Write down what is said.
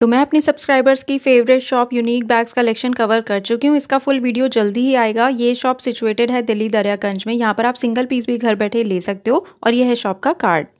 तो मैं अपने सब्सक्राइबर्स की favourite shop unique bags collection cover कर चुकी हूँ इसका फुल वीडियो जल्दी ही आएगा ये शॉप सिचुएटेड है दिल्ली दरियागंज में यहाँ पर आप सिंगल पीस भी घर बैठे ले सकते हो और यह है शॉप का कार्ड